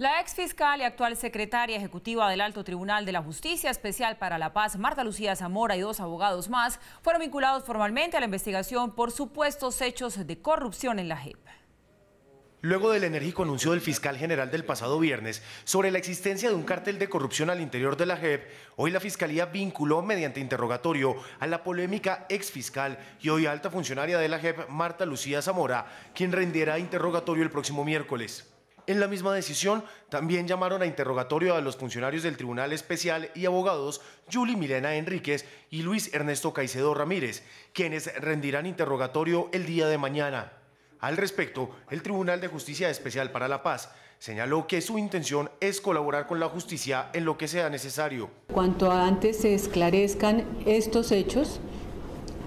La exfiscal y actual secretaria ejecutiva del Alto Tribunal de la Justicia Especial para la Paz, Marta Lucía Zamora y dos abogados más, fueron vinculados formalmente a la investigación por supuestos hechos de corrupción en la JEP. Luego del enérgico anuncio del fiscal general del pasado viernes sobre la existencia de un cártel de corrupción al interior de la JEP, hoy la fiscalía vinculó mediante interrogatorio a la polémica exfiscal y hoy alta funcionaria de la JEP, Marta Lucía Zamora, quien rendirá interrogatorio el próximo miércoles. En la misma decisión, también llamaron a interrogatorio a los funcionarios del Tribunal Especial y abogados Yuli Milena Enríquez y Luis Ernesto Caicedo Ramírez, quienes rendirán interrogatorio el día de mañana. Al respecto, el Tribunal de Justicia Especial para la Paz señaló que su intención es colaborar con la justicia en lo que sea necesario. Cuanto antes se esclarezcan estos hechos,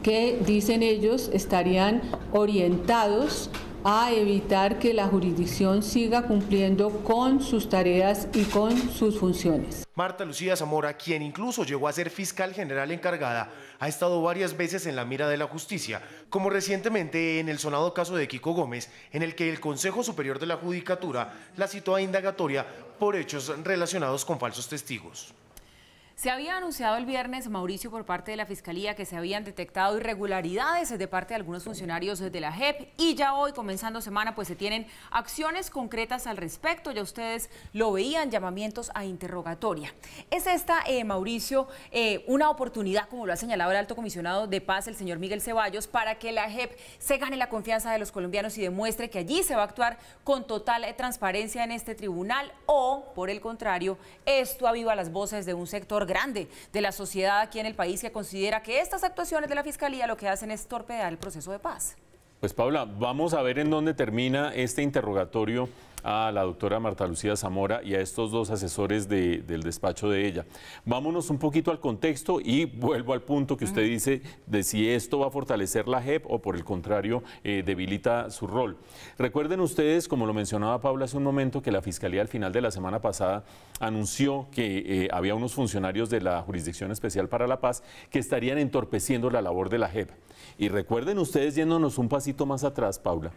que dicen ellos estarían orientados a evitar que la jurisdicción siga cumpliendo con sus tareas y con sus funciones. Marta Lucía Zamora, quien incluso llegó a ser fiscal general encargada, ha estado varias veces en la mira de la justicia, como recientemente en el sonado caso de Kiko Gómez, en el que el Consejo Superior de la Judicatura la citó a indagatoria por hechos relacionados con falsos testigos. Se había anunciado el viernes, Mauricio, por parte de la Fiscalía que se habían detectado irregularidades de parte de algunos funcionarios de la JEP y ya hoy, comenzando semana, pues se tienen acciones concretas al respecto. Ya ustedes lo veían, llamamientos a interrogatoria. ¿Es esta, eh, Mauricio, eh, una oportunidad, como lo ha señalado el alto comisionado de paz, el señor Miguel Ceballos, para que la JEP se gane la confianza de los colombianos y demuestre que allí se va a actuar con total eh, transparencia en este tribunal o, por el contrario, esto aviva las voces de un sector grande de la sociedad aquí en el país que considera que estas actuaciones de la Fiscalía lo que hacen es torpedear el proceso de paz. Pues Paula, vamos a ver en dónde termina este interrogatorio a la doctora Marta Lucía Zamora y a estos dos asesores del despacho de ella. Vámonos un poquito al contexto y vuelvo al punto que usted dice de si esto va a fortalecer la JEP o por el contrario eh, debilita su rol. Recuerden ustedes, como lo mencionaba Paula hace un momento, que la Fiscalía al final de la semana pasada anunció que eh, había unos funcionarios de la Jurisdicción Especial para la Paz que estarían entorpeciendo la labor de la JEP. Y recuerden ustedes, yéndonos un pasito más atrás, Paula,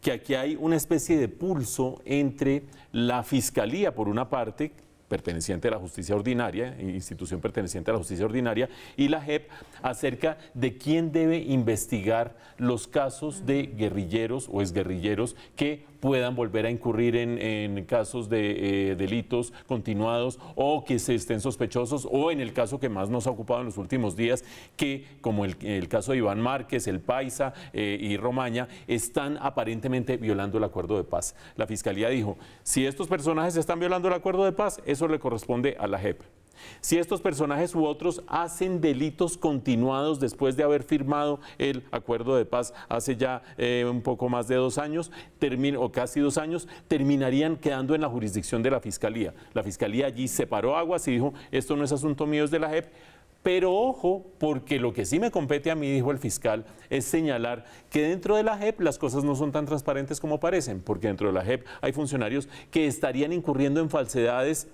que aquí hay una especie de pulso entre la Fiscalía, por una parte, perteneciente a la justicia ordinaria, institución perteneciente a la justicia ordinaria, y la JEP acerca de quién debe investigar los casos de guerrilleros o exguerrilleros que puedan volver a incurrir en, casos de eh, delitos continuados o que se estén sospechosos o en el caso que más nos ha ocupado en los últimos días, que como el, caso de Iván Márquez, el Paisa eh, y Romaña, están aparentemente violando el acuerdo de paz. La Fiscalía dijo, si estos personajes están violando el acuerdo de paz, eso le corresponde a la JEP. Si estos personajes u otros hacen delitos continuados después de haber firmado el acuerdo de paz hace ya eh, un poco más de dos años, o casi dos años, terminarían quedando en la jurisdicción de la Fiscalía. La Fiscalía allí separó aguas y dijo, esto no es asunto mío, es de la JEP. Pero ojo, porque lo que sí me compete a mí, dijo el fiscal, es señalar que dentro de la JEP las cosas no son tan transparentes como parecen, porque dentro de la JEP hay funcionarios que estarían incurriendo en falsedades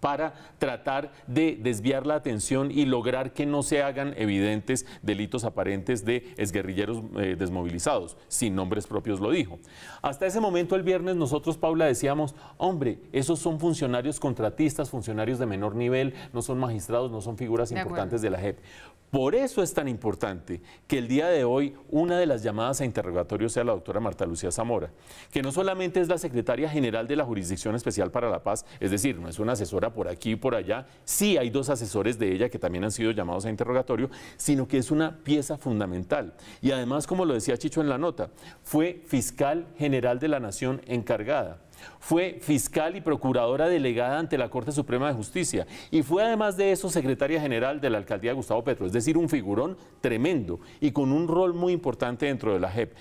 para tratar de desviar la atención y lograr que no se hagan evidentes delitos aparentes de exguerrilleros eh, desmovilizados, sin nombres propios lo dijo. Hasta ese momento el viernes nosotros, Paula, decíamos, hombre, esos son funcionarios contratistas, funcionarios de menor nivel, no son magistrados, no son figuras importantes de la JEP. Por eso es tan importante que el día de hoy una de las llamadas a interrogatorio sea la doctora Marta Lucía Zamora, que no solamente es la secretaria general de la Jurisdicción Especial para la Paz, es decir, no es una asesora por aquí y por allá. Sí hay dos asesores de ella que también han sido llamados a interrogatorio, sino que es una pieza fundamental. Y además, como lo decía Chicho en la nota, fue fiscal general de la Nación encargada fue fiscal y procuradora delegada ante la Corte Suprema de Justicia y fue además de eso secretaria general de la alcaldía de Gustavo Petro, es decir, un figurón tremendo y con un rol muy importante dentro de la JEP.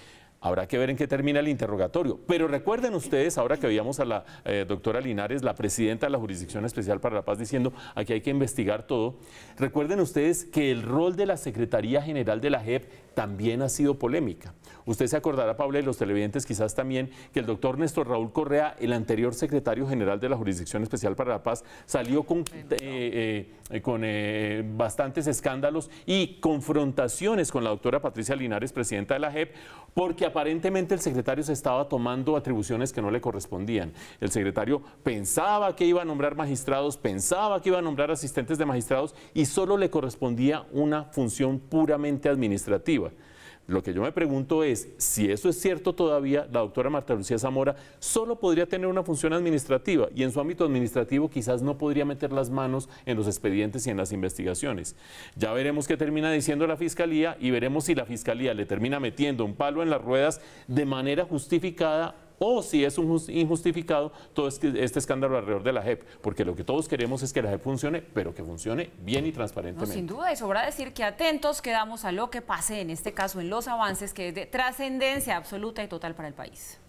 Habrá que ver en qué termina el interrogatorio. Pero recuerden ustedes, ahora que veíamos a la eh, doctora Linares, la presidenta de la Jurisdicción Especial para la Paz, diciendo aquí hay que investigar todo, recuerden ustedes que el rol de la Secretaría General de la JEP también ha sido polémica. Usted se acordará, Pablo, y los televidentes quizás también, que el doctor Néstor Raúl Correa, el anterior secretario general de la Jurisdicción Especial para la Paz, salió con, eh, eh, eh, bastantes escándalos y confrontaciones con la doctora Patricia Linares, presidenta de la JEP, porque aparentemente el secretario se estaba tomando atribuciones que no le correspondían. El secretario pensaba que iba a nombrar magistrados, pensaba que iba a nombrar asistentes de magistrados y solo le correspondía una función puramente administrativa. Lo que yo me pregunto es, si eso es cierto todavía, la doctora Marta Lucía Zamora solo podría tener una función administrativa y en su ámbito administrativo quizás no podría meter las manos en los expedientes y en las investigaciones. Ya veremos qué termina diciendo la Fiscalía y veremos si la Fiscalía le termina metiendo un palo en las ruedas de manera justificada o si es un injustificado todo este escándalo alrededor de la JEP, porque lo que todos queremos es que la JEP funcione, pero que funcione bien y transparentemente. sin duda, y sobra decir que atentos quedamos a lo que pase, en este caso en los avances, que es de trascendencia absoluta y total para el país.